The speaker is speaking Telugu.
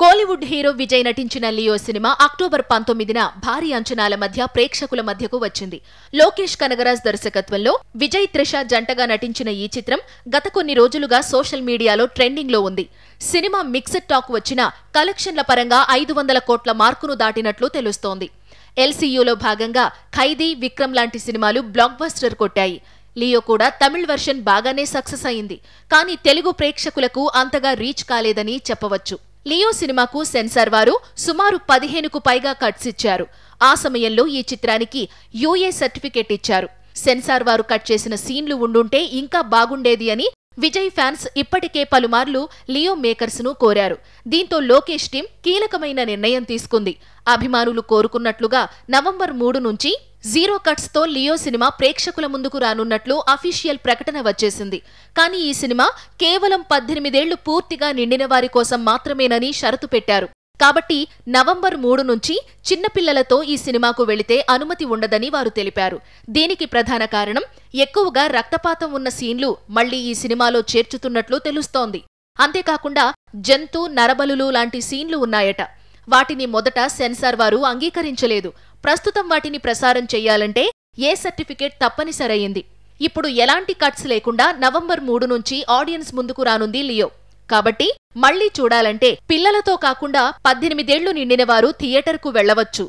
కోలీవుడ్ హీరో విజయ్ నటించిన లియో సినిమా అక్టోబర్ పంతొమ్మిదిన భారీ అంచనాల మధ్య ప్రేక్షకుల మధ్యకు వచ్చింది లోకేష్ కనగరాజ్ దర్శకత్వంలో విజయ్ త్రిష జంటగా నటించిన ఈ చిత్రం గత కొన్ని రోజులుగా సోషల్ మీడియాలో ట్రెండింగ్లో ఉంది సినిమా మిక్స్డ్ టాక్ వచ్చిన కలెక్షన్ల పరంగా ఐదు వందల కోట్ల మార్కును దాటినట్లు తెలుస్తోంది ఎల్సీయూలో భాగంగా ఖైదీ విక్రమ్ లాంటి సినిమాలు బ్లాక్ బస్టర్ కొట్టాయి లియో కూడా తమిళ్ వెర్షన్ బాగానే సక్సెస్ అయింది కానీ తెలుగు ప్రేక్షకులకు అంతగా రీచ్ కాలేదని చెప్పవచ్చు లియో సినిమాకు సెన్సార్ వారు సుమారు పదిహేనుకు పైగా కట్స్ ఇచ్చారు ఆ సమయంలో ఈ చిత్రానికి యూఏ సర్టిఫికేట్ ఇచ్చారు సెన్సార్ వారు కట్ చేసిన సీన్లు ఉండుంటే ఇంకా బాగుండేది అని విజయ్ ఫ్యాన్స్ ఇప్పటికే పలుమార్లు లియో మేకర్స్ ను కోరారు దీంతో లోకేష్ టీం కీలకమైన నిర్ణయం తీసుకుంది అభిమానులు కోరుకున్నట్లుగా నవంబర్ మూడు నుంచి జీరో కట్స్ తో లియో సినిమా ప్రేక్షకుల ముందుకు రానున్నట్లు అఫీషియల్ ప్రకటన వచ్చేసింది కానీ ఈ సినిమా కేవలం పద్దెనిమిదేళ్లు పూర్తిగా నిండిన వారి కోసం మాత్రమేనని షరతు పెట్టారు కాబట్టి నవంబర్ మూడు నుంచి చిన్నపిల్లలతో ఈ సినిమాకు వెళితే అనుమతి ఉండదని వారు తెలిపారు దీనికి ప్రధాన కారణం ఎక్కువగా రక్తపాతం ఉన్న సీన్లు మళ్లీ ఈ సినిమాలో చేర్చుతున్నట్లు తెలుస్తోంది అంతేకాకుండా జంతు నరబలులు లాంటి సీన్లు ఉన్నాయట వాటిని మొదట సెన్సార్ వారు అంగీకరించలేదు ప్రస్తుతం వాటిని ప్రసారం చేయాలంటే ఏ సర్టిఫికేట్ తప్పనిసరయ్యింది ఇప్పుడు ఎలాంటి కట్స్ లేకుండా నవంబర్ మూడు నుంచి ఆడియన్స్ ముందుకు రానుంది లియో కాబట్టి మళ్లీ చూడాలంటే పిల్లలతో కాకుండా పద్దెనిమిదేళ్లు నిండినవారు థియేటర్కు వెళ్లవచ్చు